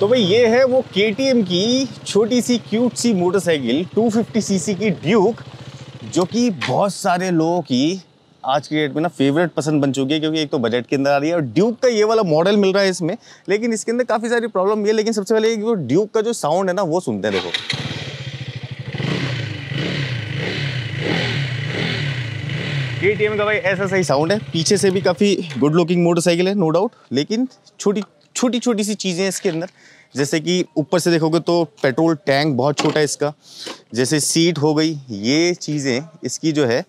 तो भाई ये है वो के की छोटी सी क्यूट सी मोटरसाइकिल 250 सीसी की ड्यूक जो कि बहुत सारे लोगों की आज के डेट में ना फेवरेट पसंद बन चुकी है क्योंकि एक तो बजट के अंदर आ रही है और ड्यूक का ये वाला मॉडल मिल रहा है इसमें लेकिन इसके अंदर काफ़ी सारी प्रॉब्लम भी है लेकिन सबसे पहले वो ड्यूक का जो साउंड है ना वो सुनते हैं देखो के का भाई ऐसा सही साउंड है पीछे से भी काफ़ी गुड लुकिंग मोटरसाइकिल है नो डाउट लेकिन छोटी छोटी छोटी सी चीज़ें इसके अंदर जैसे कि ऊपर से देखोगे तो पेट्रोल टैंक बहुत छोटा है इसका जैसे सीट हो गई ये चीज़ें इसकी जो है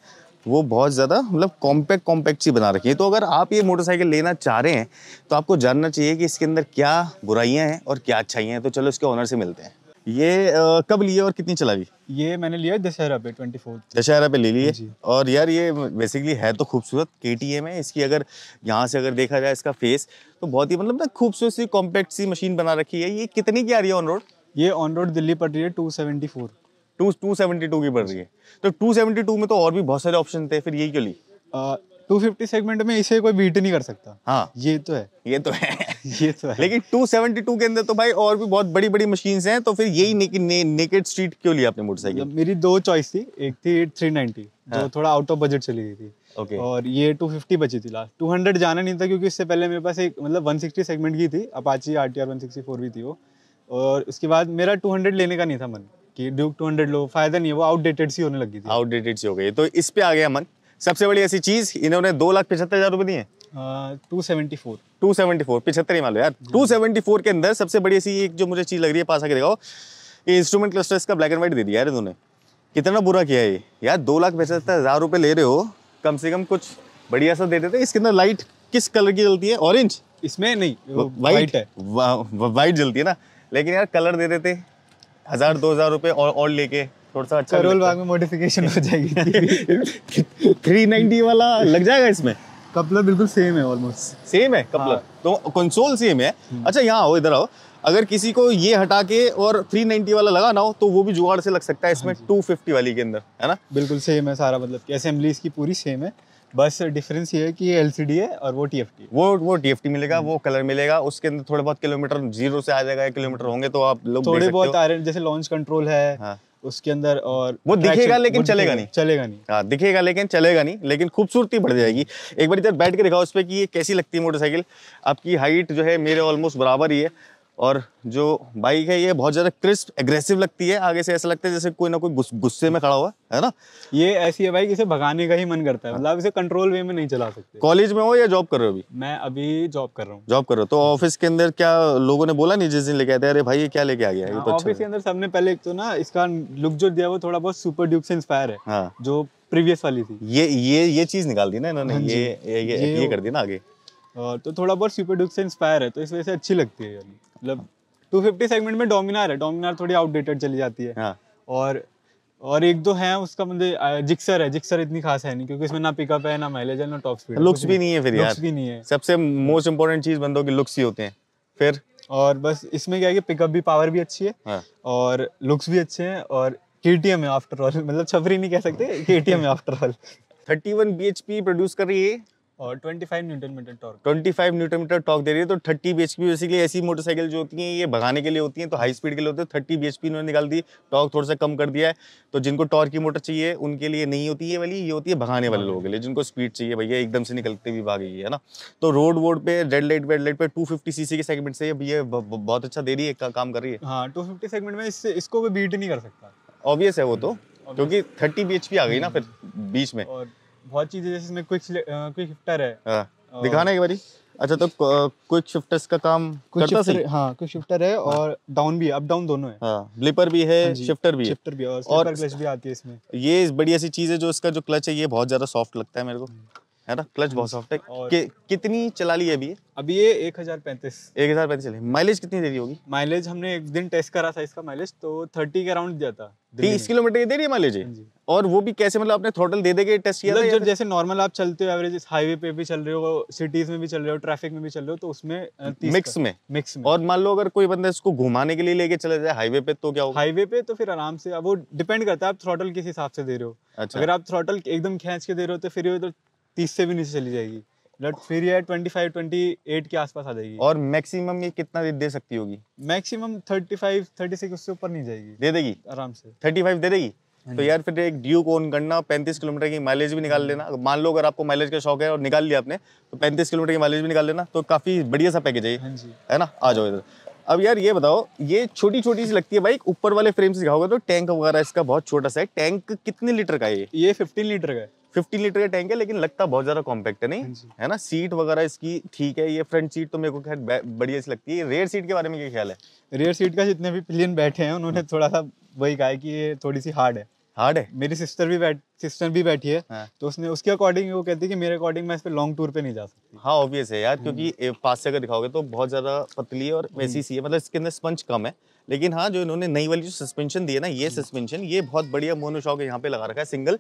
वो बहुत ज़्यादा मतलब कॉम्पैक्ट कॉम्पैक्ट सी बना रखी है तो अगर आप ये मोटरसाइकिल लेना चाह रहे हैं तो आपको जानना चाहिए कि इसके अंदर क्या बुराइयाँ हैं और क्या अच्छाइयाँ हैं तो चलो इसके ऑनर से मिलते हैं ये आ, कब लिए और कितनी चला भी? ये मैंने लिया दशहरा पे ट्वेंटी दशहरा पे ले लिए और यार ये बेसिकली है तो खूबसूरत के टी एम है इसकी अगर यहाँ से अगर देखा जाए इसका फेस तो बहुत ही मतलब ना खूबसूरत सी कॉम्पैक्ट सी मशीन बना रखी है ये कितनी की आ रही है ऑन रोड ये ऑन रोड दिल्ली पड़ रही है two seventy four two two seventy two की पड़ रही है तो टू सेवेंटी टू में तो और भी बहुत सारे ऑप्शन थे फिर ये क्यों ली टू फिफ्टी सेगमेंट में इसे कोई बीट नहीं कर सकता हाँ ये तो है ये तो है ये तो है लेकिन 272 के अंदर तो भाई और भी बहुत बड़ी बड़ी मशीन हैं तो फिर यही ने, ने, नेकेड स्ट्रीट क्यों लिया आपने मोटरसाइकिल मतलब मेरी दो चॉइस थी एक थी थ्री नाइनटी हाँ। जो थोड़ा आउट ऑफ बजट चली गई थी ओके और ये 250 बची थी लास्ट 200 जाना नहीं था क्योंकि इससे पहले मेरे पास एक मतलब 160 सेगमेंट की थी अपाची आर टी आर भी थी वो और उसके बाद मेरा 200 लेने का नहीं था मन कि ड्यूक 200 लो फायदा नहीं है वो आउटडेटेड सी होने लगी थी आउटडेटेड सी हो गई तो इस पे आ गया मन सबसे बड़ी ऐसी चीज इन्होंने दो लाख पचहत्तर हजार रुपए दिए टू सेवेंटी फोर पिछहत्तर ही मान लो यार टू सेवेंटी फोर के अंदर सबसे बड़ी ऐसी एक जो मुझे चीज़ लग रही है पास आके ये इंस्ट्रूमेंट क्लस्टर इसका ब्लैक एंड व्हाइट दे दिया यार इन्होंने कितना बुरा किया है ये यार दो लाख पचहत्तर हज़ार रुपये ले रहे हो कम से कम कुछ बढ़िया सा देते इसके अंदर लाइट किस कलर की जलती है ऑरेंज इसमें नहीं वाइट है वाइट जलती है ना लेकिन यार कलर दे देते हज़ार दो हज़ार रुपये और और लेके थोड़ा सा अच्छा रोल बाग में मॉडिफिकेशन हो जाएगी थ्री नाइनटी वाला लग जाएगा इसमें कपलर बिल्कुल सेम है ऑलमोस्ट सेम है कपलर हाँ। तो कंसोल सेम है अच्छा यहाँ आओ इधर आओ अगर किसी को ये हटा के और 390 वाला लगाना हो तो वो भी जुगाड़ से लग सकता है इसमें हाँ 250 वाली के अंदर है ना बिल्कुल सेम है सारा मतलब कि असेंबली इसकी पूरी सेम है बस डिफरेंस ये है कि ये एल है और वो टी एफ टी वो वो टी एफ टी मिलेगा वो कलर मिलेगा उसके अंदर थोड़े बहुत किलोमीटर जीरो से आ जाएगा किलोमीटर होंगे तो आप लोग थोड़े बहुत आ रहे हैं जैसे लॉन्च कंट्रोल है हाँ। उसके अंदर और वो दिखेगा लेकिन चलेगा नहीं चलेगा नहीं हाँ दिखेगा लेकिन चलेगा नहीं लेकिन खूबसूरती बढ़ जाएगी एक बार इधर बैठ के दिखाओ उस पर कि ये कैसी लगती है मोटरसाइकिल आपकी हाइट जो है मेरे ऑलमोस्ट बराबर ही है और जो बाइक है ये बहुत ज़्यादा क्रिस्प एग्रेसिव लगती है आगे से ऐसा लगता है जैसे कोई ना कोई गुस्से में खड़ा हुआ है ना ये ऐसी है भाई इसे भगाने का ही मन करता है हाँ। मतलब इसे कंट्रोल वे में नहीं चला सकते कॉलेज में हो या जॉब कर रहे हो अभी मैं अभी जॉब कर रहा हूँ जॉब कर रहा हूँ तो ऑफिस के अंदर क्या लोगों ने बोला नहीं जिस दिन लेके आते अरे भाई ये क्या लेके आ गया ये हाँ, तो ऑफिस अच्छा के अंदर सबने पहले एक तो ना इसका लुक जो दिया वो थोड़ा बहुत सुपर ड्यूक से इंस्पायर है हाँ। जो प्रीवियस वाली थी ये ये ये चीज़ निकाल दी ना इन्होंने ये ये ये कर दी ना आगे तो थोड़ा बहुत सुपर ड्यूक से इंस्पायर है तो इस वजह से अच्छी लगती है मतलब 250 सेगमेंट में डोमिनार है डोमिनार थोड़ी आउटडेटेड चली जाती है हाँ. और और एक दो है उसका मतलब जिक्सर है जिक्सर इतनी खास है नहीं क्योंकि इसमें ना पिकअप है ना माइलेज है ना टॉप स्पीड लुक्स भी नहीं है फिर यार लुक्स भी नहीं है सबसे मोस्ट इंपोर्टेंट चीज बंदों के लुक्स ही होते हैं फिर और बस इसमें क्या है कि पिकअप भी पावर भी अच्छी है हाँ. और लुक्स भी अच्छे हैं और के टी एम है आफ्टर ऑल मतलब छपरी नहीं कह सकते के टी एम है after all H P produce कर रही है तो तो दी सा कम कर दिया है तो जिनको टॉर्क की मोटर चाहिए उनके लिए नहीं होती है वाली ये होती है भगाने वाले लोगों के लिए जिनको स्पीड चाहिए भैया एकदम से निकलते भी भाग है ना तो रोड वोड पे रेड लाइट रेड लाइट पे टू फिफ्टी सीसी के सेगमेंट से बहुत अच्छा दे रही है काम कर रही है हाँ, इसको बीट नहीं कर सकता ऑब्वियस है वो तो क्योंकि थर्टी बी आ गई ना हम्म। फिर बीच में और बहुत चीजें जैसे इसमें क्विक क्विक शिफ्टर है हाँ। दिखाना एक बारी अच्छा तो क्विक शिफ्टर्स का काम करता शिफ्टर, हाँ क्विक शिफ्टर है हाँ। और डाउन भी अप डाउन दोनों है हाँ, ब्लिपर भी है शिफ्टर हाँ भी शिफ्टर भी और, और क्लच भी आती है इसमें ये बड़ी ऐसी चीज है जो इसका जो क्लच है ये बहुत ज्यादा सॉफ्ट लगता है मेरे को हम्म। है ना क्लच हाँ बहुत सॉफ्ट है कि, कितनी चला ली अभी ये अभी ये एक हजार पैंतीस एक हजार पैंतीस चले माइलेज कितनी दे रही होगी माइलेज हमने एक दिन टेस्ट करा था इसका माइलेज तो थर्टी के अराउंड दिया था तीस किलोमीटर की दे रही है माइलेज हाँ और वो भी कैसे मतलब आपने थ्रोटल दे दे के टेस्ट किया था मतलब जैसे नॉर्मल आप चलते हो एवरेज हाईवे पे भी चल रहे हो सिटीज में भी चल रहे हो ट्रैफिक में भी चल रहे हो तो उसमें मिक्स में मिक्स में और मान लो अगर कोई बंदा इसको घुमाने के लिए लेके चले जाए हाईवे पे तो क्या होगा हाईवे पे तो फिर आराम से वो डिपेंड करता है आप थ्रोटल किस हिसाब से दे रहे हो अच्छा। अगर आप थ्रोटल एकदम खींच के दे रहे हो तो फिर तो तीस से भी नीचे चली जाएगी बट फिर यह ट्वेंटी फाइव ट्वेंटी एट के आसपास आ जाएगी और मैक्सिमम ये कितना दे, दे सकती होगी maximum thirty five thirty six उससे ऊपर नहीं जाएगी दे देगी आराम से थर्टी फाइव दे देगी हाँ तो यार फिर एक ड्यू को ऑन करना पैंतीस किलोमीटर की माइलेज भी निकाल लेना हाँ। मान लो अगर आपको माइलेज का शौक है और निकाल लिया आपने तो पैंतीस किलोमीटर की माइलेज भी निकाल लेना तो काफ़ी बढ़िया सा पैकेज है हाँ है ना आ जाओ इधर अब यार ये बताओ ये छोटी छोटी सी लगती है बाइक ऊपर वाले फ्रेम से दिखाओगे तो टैंक वगैरह इसका बहुत छोटा सा है टैंक कितने लीटर का है ये ये फिफ्टीन लीटर का है 15 लीटर का टैंक है लेकिन लगता बहुत ज्यादा कॉम्पैक्ट है नहीं हाँ है ना सीट वगैरह इसकी ठीक है ये फ्रंट सीट तो मेरे को खैर बढ़िया सी लगती है रेयर सीट के बारे में क्या ख्याल है रेयर सीट का जितने भी पिलियन बैठे हैं उन्होंने हाँ। थोड़ा सा वही कहा है कि ये थोड़ी सी हार्ड है हार्ड है मेरी सिस्टर भी बैठ सिस्टर भी बैठी है हाँ। तो उसने उसके अकॉर्डिंग वो कहती है कि मेरे अकॉर्डिंग मैं इस पर लॉन्ग टूर पे नहीं जा सकती हाँ ऑब्वियस है यार क्योंकि हाँ। पास से अगर दिखाओगे तो बहुत ज़्यादा पतली और वैसी सी है मतलब इसके अंदर स्पंज कम है लेकिन हाँ जो इन्होंने नई वाली जो सस्पेंशन दी है ना ये सस्पेंशन ये बहुत बढ़िया मोनोशॉक यहाँ पे लगा रखा है सिंगल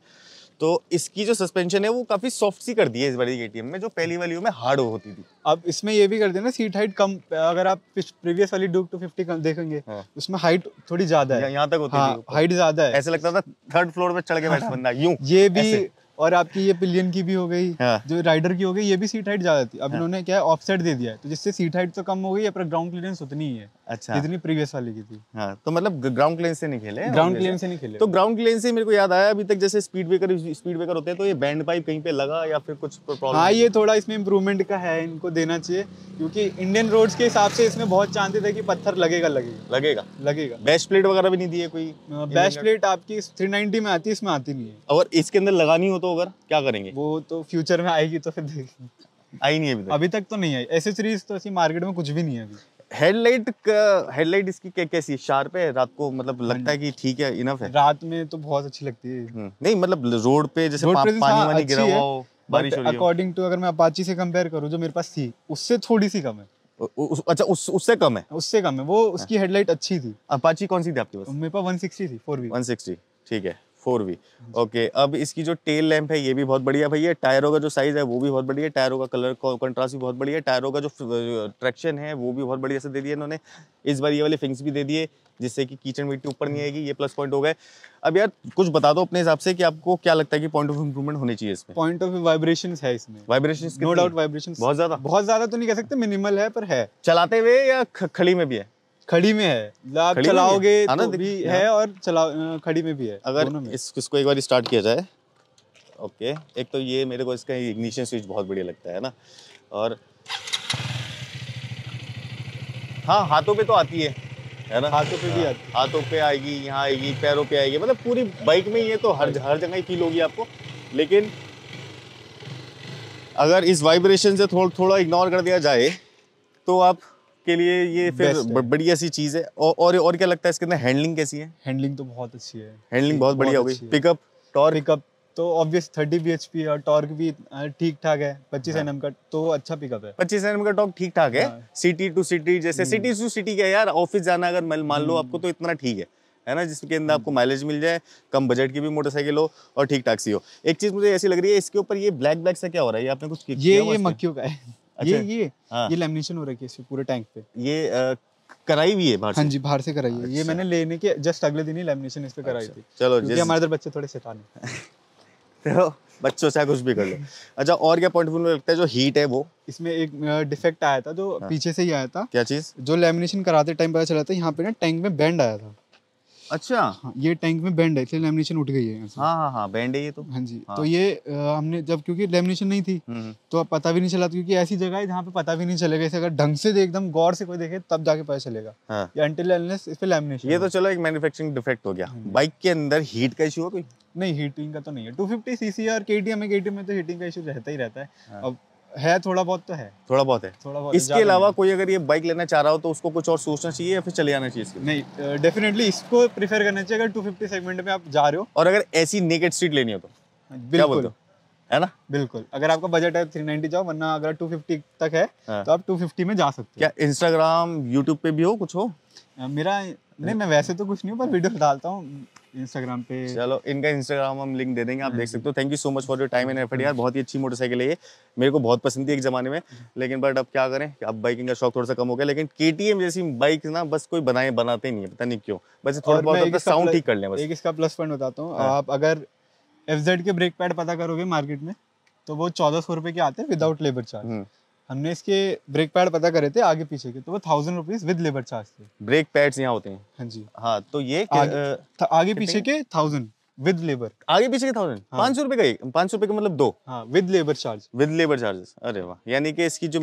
तो इसकी जो सस्पेंशन है वो काफ़ी सॉफ्ट सी कर दी है इस बड़ी के टी में जो पहली वाली में हार्ड होती थी अब इसमें ये भी कर देना सीट हाइट कम अगर आप प्रीवियस वाली डूब टू फिफ्टी देखेंगे हाँ। उसमें हाइट थोड़ी ज्यादा है यहाँ तक होती हाँ, हाइट ज्यादा है ऐसे लगता था थर्ड फ्लोर पे चढ़ के बैठ बंदा यूं ये भी और आपकी ये पिलियन की भी हो गई हाँ। जो राइडर की हो गई ये भी सीट हाइट ज्यादा थी अब हाँ। इन्होंने क्या है ऑफसेट दे दिया है तो जिससे सीट हाइट तो कम हो गई है पर ग्राउंड क्लियरेंस उतनी ही है अच्छा जितनी प्रीवियस वाली की थी हाँ तो मतलब ग्राउंड क्लेन से नहीं खेले ग्राउंड क्लेन से नहीं खेले तो ग्राउंड क्लेन से मेरे को याद आया अभी तक जैसे स्पीड ब्रेकर स्पीड ब्रेकर होते हैं तो ये बैंड पाइप कहीं पे लगा या फिर कुछ प्रॉब्लम हाँ ये थोड़ा इसमें इम्प्रूवमेंट का है इनको देना चाहिए क्योंकि इंडियन रोड के हिसाब से इसमें बहुत चांसेस है की पत्थर लगेगा लगेगा लगेगा लगेगा बेस्ट प्लेट वगैरह भी नहीं दिए कोई बेस्ट प्लेट आपकी थ्री नाइनटी में आती है इसमें आती नहीं है और इसके अंदर लगानी हो तो अगर क्या करेंगे वो तो फ्यूचर में आएगी तो फिर देखेंगे आई नहीं अभी तक अभी तक तो नहीं आई एसेसरीज तो ऐसी मार्केट में कुछ भी नहीं है अभी हेडलाइट हेडलाइट इसकी कै, कैसी शार्प है रात को मतलब हाँ लगता है कि ठीक है इनफ है रात में तो बहुत अच्छी लगती है हम्म, नहीं मतलब रोड पे जैसे पा, पे पानी हाँ, वानी गिरा हुआ हो बारिश हो हो अकॉर्डिंग टू अगर मैं अपाची से कंपेयर करूं जो मेरे पास थी उससे थोड़ी सी कम है उस, अच्छा उस उससे कम है उससे कम है वो हाँ। उसकी हेडलाइट अच्छी थी अपाची कौन सी थी आपके पास मेरे पास 160 थी 4V 160 ठीक है फोर वी ओके अब इसकी जो टेल लैंप है ये भी बहुत बढ़िया भैया टायरों का जो साइज़ है वो भी बहुत बढ़िया टायरों का कलर कंट्रास्ट भी बहुत बढ़िया टायरों का जो ट्रैक्शन है वो भी बहुत बढ़िया से दे दिया इन्होंने इस बार ये वाले फिंग्स भी दे दिए जिससे कि कीचड़ मिट्टी ऊपर नहीं आएगी ये प्लस पॉइंट हो गए अब यार कुछ बता दो अपने हिसाब से कि आपको क्या लगता है कि पॉइंट ऑफ इंप्रूवमेंट होनी चाहिए इसमें पॉइंट ऑफ वाइब्रेशन है इसमें वाइब्रेशन नो डाउट वाइब्रेशन बहुत ज्यादा बहुत ज्यादा तो नहीं कह सकते मिनिमल है पर है चलाते हुए या खड़ी में भी है खड़ी में है आप चलाओगे तो भी है और चला खड़ी में भी है अगर इस, इसको एक बार स्टार्ट किया जाए ओके एक तो ये मेरे को इसका इग्निशन स्विच बहुत बढ़िया लगता है ना और हाँ हाथों पे तो आती है है ना हाथों पे भी हाँ, आती हाथों पे आएगी यहाँ आएगी पैरों पे आएगी मतलब पूरी बाइक में ये तो हर हाँ हर जगह ही फील होगी आपको लेकिन अगर इस वाइब्रेशन से थोड़ा थोड़ा इग्नोर कर दिया जाए तो आप के लिए ये फिर बढ़िया सी चीज़ है और और, और क्या लगता है इसके अंदर हैंडलिंग कैसी है हैंडलिंग तो बहुत अच्छी है हैंडलिंग बहुत बढ़िया हो गई पिकअप टॉर पिकअप तो obvious thirty B H P और टॉर्क भी ठीक ठाक है पच्चीस एन हाँ। एम का तो अच्छा पिकअप है पच्चीस एन एम का टॉर्क ठीक ठाक है सिटी टू सिटी जैसे सिटी टू सिटी क्या यार ऑफिस जाना अगर मान लो हम्म। आपको तो इतना ठीक है है ना जिसके अंदर हम्म। आपको माइलेज मिल जाए कम बजट की भी मोटरसाइकिल हो और ठीक ठाक सी हो एक चीज मुझे ऐसी लग रही है इसके ऊपर ये ब्लैक ब्लैक सा क्या हो रहा है आपने कुछ ये ये मक्खियों का है ये अच्छा। ये हाँ। ये लेमिनेशन हो रखी है इसके पूरे टैंक पे ये आ, कराई हुई है बाहर हाँ जी बाहर से कराई है ये अच्छा। मैंने लेने के जस्ट अगले दिन ही लेमिनेशन इस पे कराई अच्छा। थी चलो क्योंकि हमारे इधर बच्चे थोड़े शैतान हैं तो बच्चों से कुछ भी कर लो अच्छा और क्या पॉइंट में लगता है जो हीट है वो इसमें एक डिफेक्ट आया था जो हाँ। पीछे से ही आया था क्या चीज जो लेमिनेशन कराते टाइम पता चला था यहाँ पे ना टैंक में बैंड आया था अच्छा हाँ, ये टैंक में बैंड है इसलिए लेमिनेशन उठ गई है हाँ हाँ हाँ बैंड है ये तो हाँ जी हाँ। तो ये आ, हमने जब क्योंकि लेमिनेशन नहीं थी हम्म, हम्म। तो अब पता भी नहीं चला क्योंकि ऐसी जगह है जहाँ पे पता भी नहीं चलेगा इसे अगर ढंग से एकदम गौर से कोई देखे तब जाके पता चलेगा हाँ। ये इस पे लेमिनेशन ये तो चलो एक मैन्युफैक्चरिंग डिफेक्ट हो गया बाइक हाँ के अंदर हीट का इशू हो कोई नहीं हीटिंग का तो नहीं है टू फिफ्टी सीसी और K T M K T M में तो हीटिंग का इशू रहता ही रहता है हाँ। अब है थोड़ा बहुत तो है थोड़ा बहुत है थोड़ा बहुत इसके अलावा कोई अगर ये बाइक लेना चाह रहा हो तो उसको कुछ और सोचना चाहिए या फिर चले आना चाहिए नहीं डेफिनेटली इसको प्रीफर करना चाहिए अगर 250 सेगमेंट में आप जा रहे हो और अगर ऐसी नेकेड स्ट्रीट लेनी हो तो हाँ, बिल्कुल है ना बिल्कुल अगर आपका बजट है थ्री नाइनटी जाओ वरना अगर टू फिफ्टी तक है हाँ। तो आप टू फिफ्टी में जा सकते हो क्या इंस्टाग्राम यूट्यूब पे भी हो कुछ हो मेरा नहीं मैं वैसे तो कुछ नहीं हूँ पर वीडियो डालता हूँ इंस्टाग्राम पे चलो इनका इंस्टाग्राम हम लिंक दे देंगे आप देख हाँ सकते हो thank you so much for your time and effort यार बहुत ही अच्छी मोटरसाइकिल है ये मेरे को बहुत पसंद थी एक जमाने में लेकिन बट अब क्या करें अब बाइकिंग का शौक थोड़ा सा कम हो गया लेकिन के जैसी बाइक ना बस कोई बनाए बनाते नहीं है पता नहीं क्यों बस थोड़ा बहुत साउंड ठीक कर लें बस एक इसका प्लस पॉइंट बताता हूँ हाँ। आप अगर एफ के ब्रेक पैड पता करोगे मार्केट में तो वो चौदह सौ रुपए के आते हैं विदाउट लेबर चार्ज हमने इसके ब्रेक पैड पता करे थे आगे पीछे के तो वो thousand rupees with labour charge थे ब्रेक पैड्स यहाँ होते हैं हाँ जी हाँ तो ये आगे, आ, आगे पीछे के थाउजेंड विद लेबर आगे पीछे के थाउजेंड हाँ। पाँच सौ रुपए का एक पांच सौ रुपए का मतलब दो हाँ with labour charge with labour charges अरे वाह यानी कि इसकी जो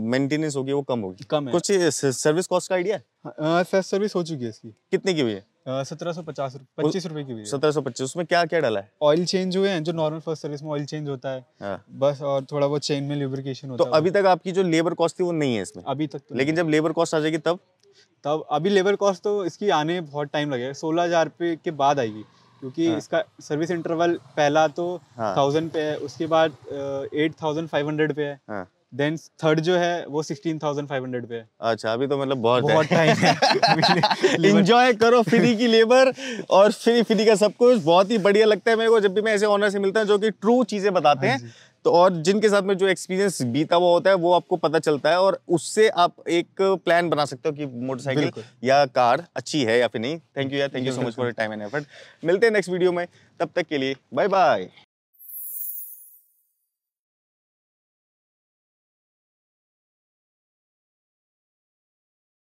मेंटेनेंस होगी वो कम होगी कम है कुछ सर्विस कॉस्ट का आइडिया हाँ, सर्विस हो चुकी है इसकी कितने की हुई है सत्रह सौ पचास पच्चीस रुपए की सत्रह सौ पच्चीस उसमें क्या क्या डाला है हाँ। थोड़ा चेन में तो जो लेबर कॉस्ट थी वो नहीं है अभी तक तो लेकिन जब लेबर कॉस्ट आ कॉस्ट तो इसकी आने बहुत टाइम लगेगा सोलह हजार रुपये के बाद आएगी क्योंकि हाँ। इसका सर्विस इंटरवल पहला तो थाउजेंड हाँ। पे है उसके बाद एट थाउजेंड फाइव हंड्रेड पे है हाँ। देन थर्ड जो है वो 16,500 पे है अच्छा अभी तो मतलब बहुत बहुत टाइम है इंजॉय करो फ्री की लेबर और फ्री फ्री का सब कुछ बहुत ही बढ़िया लगता है मेरे को जब भी मैं ऐसे ऑनर से मिलता हूँ जो कि ट्रू चीज़ें बताते हाँ हैं तो और जिनके साथ में जो एक्सपीरियंस बीता हुआ होता है वो आपको पता चलता है और उससे आप एक प्लान बना सकते हो कि मोटरसाइकिल या कार अच्छी है या फिर नहीं थैंक यू यार thank you so much for time and effort मिलते हैं नेक्स्ट वीडियो में तब तक के लिए बाय बाय